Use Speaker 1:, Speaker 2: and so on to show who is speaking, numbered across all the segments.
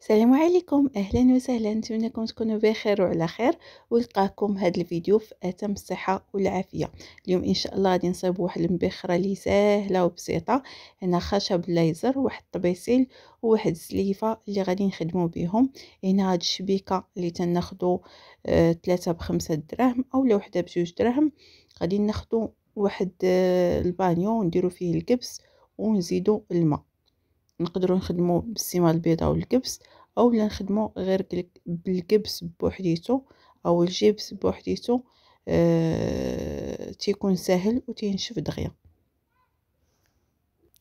Speaker 1: السلام عليكم اهلا وسهلا نتمنىكم تكونوا بخير وعلى خير ولقاكم هذا الفيديو في اتم الصحه والعافيه اليوم ان شاء الله غادي نصايب واحد المبخره اللي سهله وبسيطه هنا خشب ليزر واحد الطبيسيل وواحد السليفه اللي غادي نخدموا بهم هنا هاد الشبيكه اللي تناخذوا آه 3 بخمسة دراهم اولا وحده بجوج دراهم غادي ناخذوا واحد آه البانيو نديروا فيه الكبس ونزيدوا الماء نقدروا نخدموا بالسيمه البيضاء والكبس اولا نخدموا غير بالكبس بوحديتو او الجبس بوحديتو أه... تيكون سهل وتينشف دغيا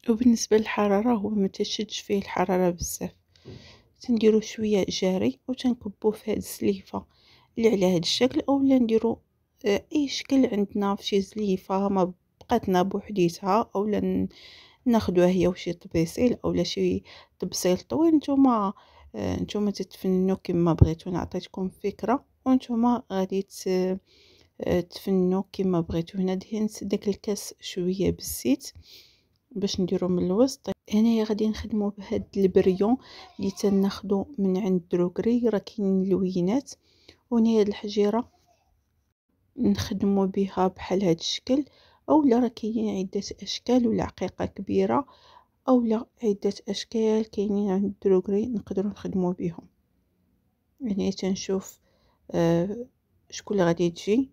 Speaker 1: وبالنسبه للحراره هو ما تشدش فيه الحراره بزاف تنديرو شويه جاري تنكبو في هاد السليفه اللي على هاد الشكل اولا نديرو اي شكل عندنا في شي زليفه ما بقاتنا بوحديتها اولا ناخدوها هي وشي طبيسيل اولا شي طبسيل طويل نتوما آه، نتوما تتفننوا كما بغيتو نعطيتكم فكره وانتوما غادي آه، تفنوا كما بغيتو هنا دهنت داك الكاس شويه بالزيت باش نديرو من الوسط هنايا غادي نخدمو بهاد البريون اللي تناخدو من عند دروكري راه كاينين اللوينات وهنايا الحجيره نخدمو بها بحال هاد الشكل أو لا راه كاينين عدة أشكال ولا عقيقة كبيرة أو لا عدة أشكال كاينين عند الدروغري نقدروا نخدموا بهم يعني تنشوف آه شكون اللي غادي تجي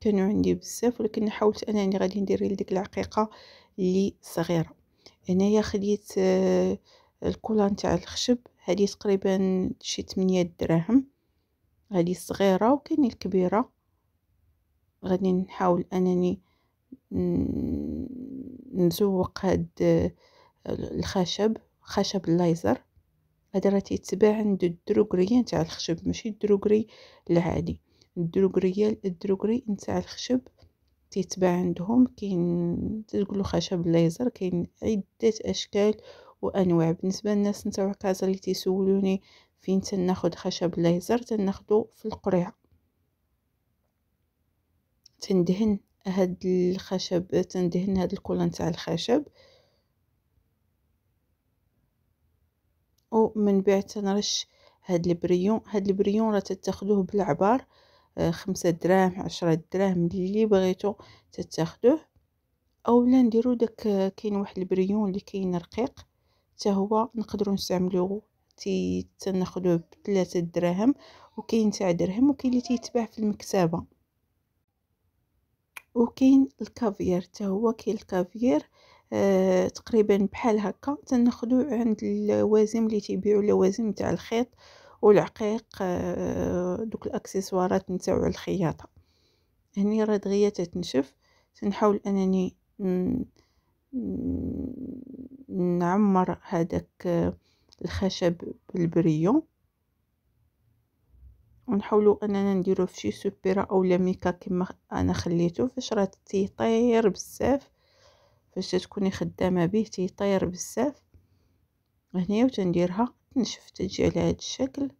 Speaker 1: كانوا عندي بزاف ولكن حاولت انا اللي غادي ندير لديك العقيقه اللي صغيره هنايا خديت آه الكولان تاع الخشب هذه تقريبا شي 8 دراهم هذه صغيره وكاين الكبيره غادي نحاول انني نزوق هاد آه، الخشب خشب الليزر هذا راه تيتباع عند الدروغري نتاع الخشب ماشي الدروغري العادي الدروغري الدروغري نتاع الخشب تيتباع عندهم كاين تقولوا خشب الليزر كاين عده اشكال وانواع بالنسبه للناس نتاع كازا اللي تيسولوني فين تناخد خشب الليزر تناخدو في القريعه تندهن هاد الخشب تندهن هاد الكولان تاع الخشب ومن بعد تنرش هاد البريون هاد البريون راه تتاخذوه بالعبار آه، خمسة دراهم عشرة دراهم اللي بغيتو تتاخذوه اولا نديرو داك كاين واحد البريون اللي كاين رقيق حتى هو نقدروا نستعملوه تي تناخذوه بثلاثة دراهم وكاين تاع درهم وكاين اللي تيتباع في المكتبه وكاين الكافير حتى هو كاين الكافير آه تقريبا بحال هكا تناخذو عند اللوازم اللي تيبيعوا اللوازم تاع الخيط والعقيق آه دوك الاكسسوارات نتاعو الخياطه هني راه دغيا تتنشف تنحاول انني نعمر هذاك آه، الخشب بالبريون ونحاولوا اننا نديرو فشي سوبيرا او لميكا كما انا خليته فاش راه تيطير بزاف فاش تكوني خدامه به تيطير بزاف هنايا وتنديرها تنشف تجي على هذا الشكل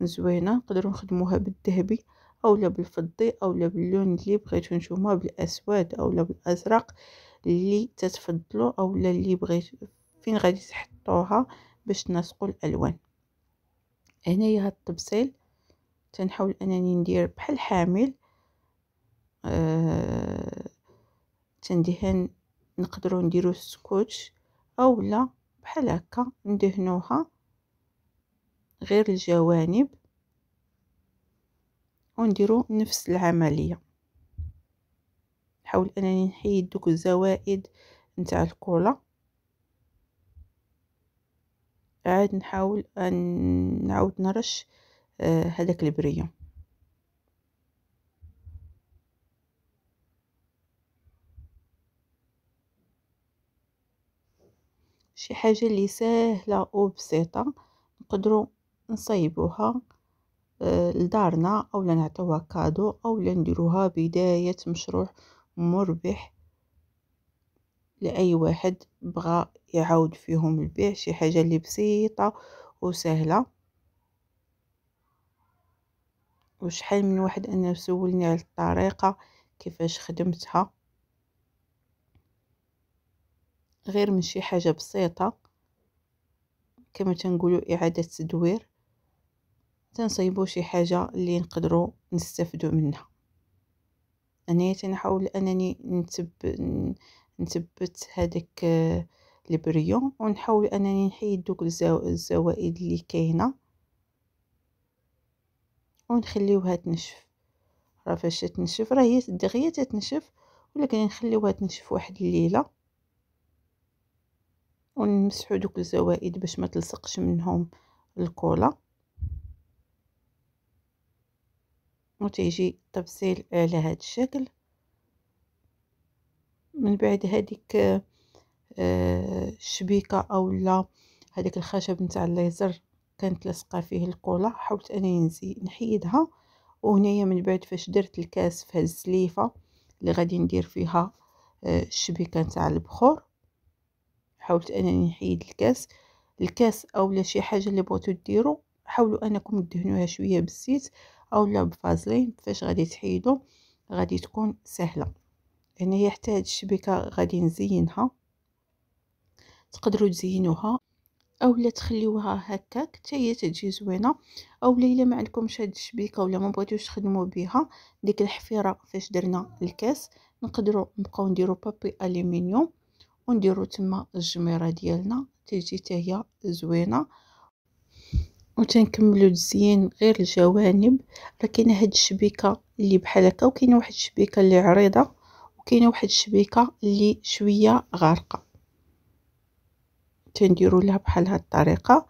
Speaker 1: زوينه نقدروا نخدموها بالذهبي اولا بالفضي اولا باللون اللي بغيتو نتوما بالاسود اولا بالازرق اللي تتفضلوا اولا اللي بغيتو فين غادي تحطوها باش تناسقوا الالوان هنايا هاد الطبسيل تنحاول انني ندير بحال حامل آه تندهن نقدرو نديرو السكوتش اولا بحال هكا ندهنوها غير الجوانب ونديرو نفس العمليه نحاول انني نحيد دوك الزوائد نتاع الكولا عاد نحاول ان نعاود نرش آه، هذاك البريون شي حاجه اللي سهله وبسيطه نقدروا نصايبوها آه، لدارنا اولا نعطوها كادو اولا نديروها بدايه مشروع مربح لاي واحد بغى يعاود فيهم البيع شي حاجه اللي بسيطه وسهله وشحال من واحد انا سولني على الطريقه كيفاش خدمتها غير من شي حاجه بسيطه كما تنقولوا اعاده تدوير تنصيبوا شي حاجه اللي نقدروا نستفدوا منها انا تنحاول انني نتب نثبت هذاك آه، البريون ونحاول انني نحيد دوك الزوائد اللي كاينه ونخليوها تنشف راه فاش تنشف راه هي دغيا تتنشف ولكن نخليوها تنشف واحد الليله ونمسحو دوك الزوائد باش ما تلصقش منهم الكولا وتيجي طبسيل على هذا الشكل من بعد هذيك آه، الشبيكه اولا هذاك الخشب نتاع الليزر كانت لاصقه فيه الكولا حاولت انني نزيد نحيدها وهنايا من بعد فاش درت الكاس في هاد الزليفه اللي غادي ندير فيها آه، الشبيكه نتاع البخور حاولت انني نحيد الكاس الكاس اولا شي حاجه اللي بغيتو ديروا حاولوا انكم تدهنوها شويه بالزيت اولا بفازلين فاش غادي تحيدوا غادي تكون سهله هنايا يعني حتى هاد الشبيكه غادي نزينها تقدروا تزينوها او لا تخليوها هكاك حتى هي تجي زوينه او الا ما عندكمش هاد الشبيكه ولا ما بغيتوش تخدموا بها ديك الحفيره فاش درنا الكاس نقدروا نبقاو نديرو بابي الومنيوم ونديروا تما الجميره ديالنا تجي حتى هي زوينه وتنكملوا تزيين غير الجوانب راه كاينه هاد الشبيكه اللي بحال هكا وكاينه واحد الشبيكه اللي عريضه وكاينه واحد الشبيكه اللي شويه غارقه تنديرو لها بحال هاد الطريقه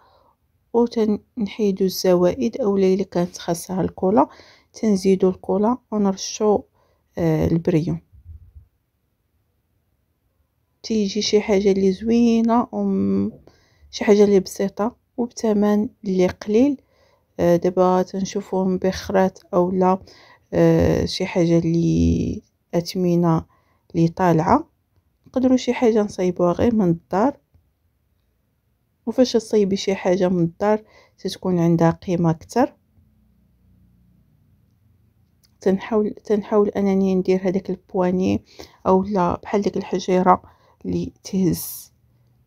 Speaker 1: تنحيدو الزوائد اولا الا كانت خاصها الكولا تنزيدو الكولا ونرشو آه البريون تيجي شي حاجه اللي زوينه وم... شي حاجه اللي بسيطه وبثمن اللي قليل آه دابا تنشوفوهم بخرات اولا آه شي حاجه اللي اثمنه اللي طالعه نقدروا شي حاجه نصايبوها غير من الدار وفاش تصيبي شي حاجه من الدار تتكون عندها قيمه اكثر تنحاول تنحاول انني ندير هذاك البواني او لا بحال ديك الحجيره اللي تهز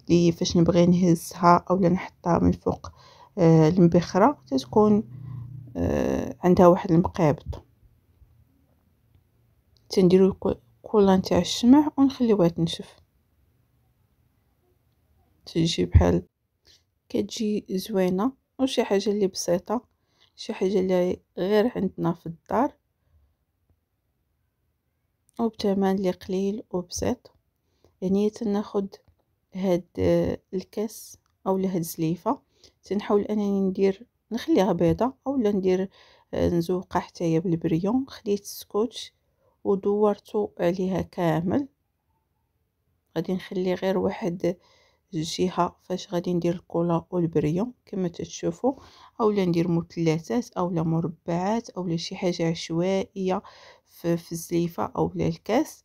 Speaker 1: لي فاش نبغي نهزها اولا نحطها من فوق آه المبخره تتكون آه عندها واحد المقابض تنديرو الكولا نتاع الشمع ونخليوها تنشف تجي بحال كتجي زوينه وشي حاجه اللي بسيطه شي حاجه اللي غير عندنا في الدار وبثمن اللي قليل وبسيط يعني تناخد هاد الكاس اولا هاد الزليفه تنحاول انني ندير نخليها بيضه اولا ندير آه، نزوقها حتى هي بالبريون خديت السكوتش ودورته عليها كامل غادي نخلي غير واحد الجهه فاش غادي ندير الكولا والبريه كما تتشوفوا اولا ندير مثلثات اولا مربعات اولا شي حاجه عشوائيه في, في الزليفه اولا الكاس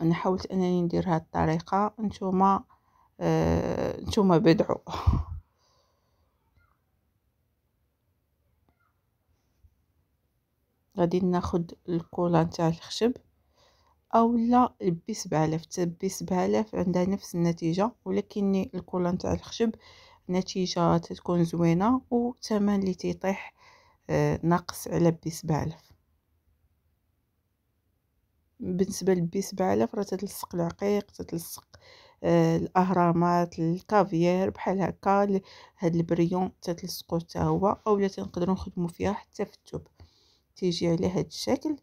Speaker 1: انا حاولت انني ندير هاد الطريقه نتوما آه نتوما بدعوا غادي ناخد الكولا نتاع الخشب او لا لبي 7000 تلبي 7000 عندها نفس النتيجه ولكن الكولا نتاع الخشب نتيجه تتكون زوينه والثمن اللي تيطيح آه، ناقص على بي 7000 بالنسبه لبي 7000 راه تتلصق العقيق تتلصق آه، الاهرامات الكافيير بحال هكا هاد البريون تتلصقو حتى هو اولا تنقدروا نخدموا فيها حتى في التوب تيجي على هاد الشكل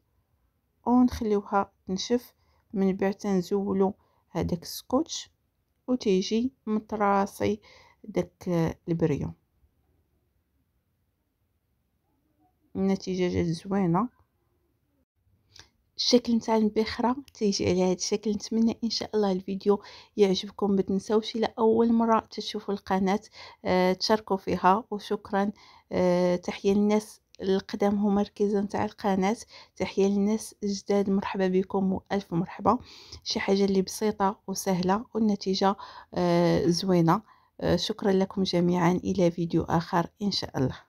Speaker 1: ونخليوها تنشف من بعد تنزولو هذاك السكوتش وتيجي متراسي داك البريون النتيجه جات زوينه الشكل نتاع البخره تيجي على هذا الشكل نتمنى ان شاء الله الفيديو يعجبكم ما تنساوش الى اول مره تشوفوا القناه آه، تشاركوا فيها وشكرا آه، تحيه للناس القدام هو مركز نتاع القناه تحيه للناس جداد مرحبا بكم والف مرحبا شي حاجه اللي بسيطه وسهله والنتيجه آه زوينه آه شكرا لكم جميعا الى فيديو اخر ان شاء الله